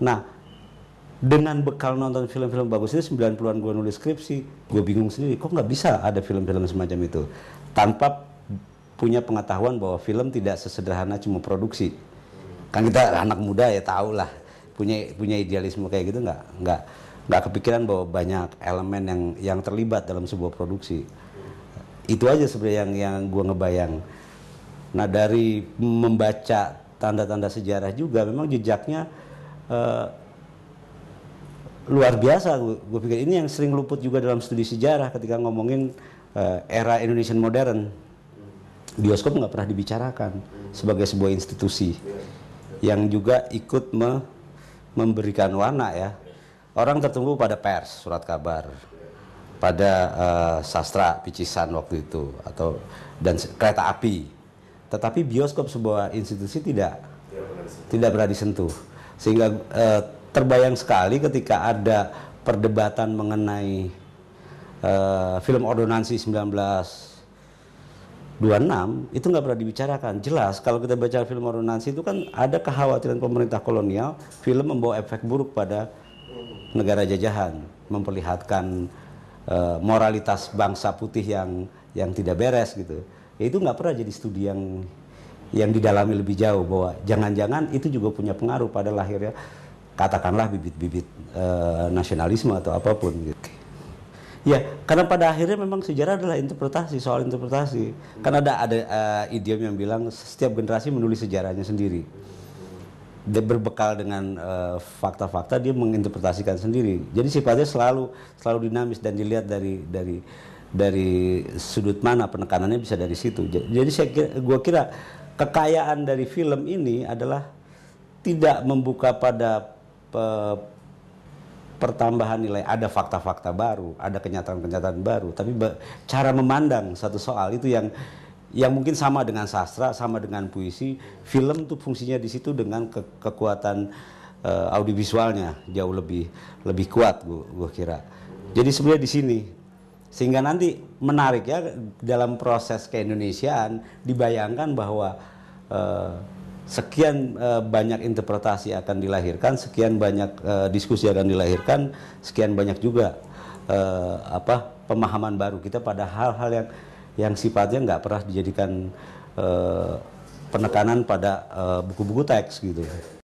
Nah, dengan bekal nonton film-film bagus itu 90-an gue nulis skripsi, gue bingung sendiri, kok nggak bisa ada film-film semacam itu tanpa punya pengetahuan bahwa film tidak sesederhana cuma produksi. Kan kita anak muda ya tau lah punya punya idealisme kayak gitu nggak nggak nggak kepikiran bahwa banyak elemen yang yang terlibat dalam sebuah produksi. Itu aja sebenarnya yang yang gue ngebayang. Nah dari membaca tanda-tanda sejarah juga memang jejaknya Eh, luar biasa gue pikir ini yang sering luput juga dalam studi sejarah ketika ngomongin uh, era Indonesian modern bioskop nggak pernah dibicarakan sebagai sebuah institusi yang juga ikut me memberikan warna ya orang tertunggu pada pers surat kabar pada uh, sastra picisan waktu itu atau dan kereta api tetapi bioskop sebuah institusi tidak tidak pernah disentuh sehingga e, terbayang sekali ketika ada perdebatan mengenai e, film ordonansi 1926 itu nggak pernah dibicarakan. Jelas kalau kita baca film ordonansi itu kan ada kekhawatiran pemerintah kolonial film membawa efek buruk pada negara jajahan, memperlihatkan e, moralitas bangsa putih yang yang tidak beres gitu. itu nggak pernah jadi studi yang yang didalami lebih jauh bahwa jangan-jangan itu juga punya pengaruh pada lahirnya katakanlah bibit-bibit e, nasionalisme atau apapun gitu. Ya, karena pada akhirnya memang sejarah adalah interpretasi soal interpretasi. Karena ada ada uh, idiom yang bilang setiap generasi menulis sejarahnya sendiri. Dia berbekal dengan eh, fakta-fakta uh, dia menginterpretasikan sendiri. Jadi sifatnya selalu selalu dinamis dan dilihat dari dari dari sudut mana penekanannya bisa dari situ. Jadi saya kira, gua kira kekayaan dari film ini adalah tidak membuka pada pe pertambahan nilai ada fakta-fakta baru ada kenyataan-kenyataan baru tapi cara memandang satu soal itu yang yang mungkin sama dengan sastra sama dengan puisi film tuh fungsinya di situ dengan ke kekuatan uh, audiovisualnya jauh lebih lebih kuat gue kira jadi sebenarnya di sini sehingga nanti menarik ya dalam proses keindonesiaan dibayangkan bahwa Eh, sekian uh, banyak interpretasi akan dilahirkan, sekian banyak uh, diskusi akan dilahirkan, sekian banyak juga uh, apa pemahaman baru kita pada hal-hal yang yang sifatnya nggak pernah dijadikan uh, penekanan pada buku-buku uh, teks gitu.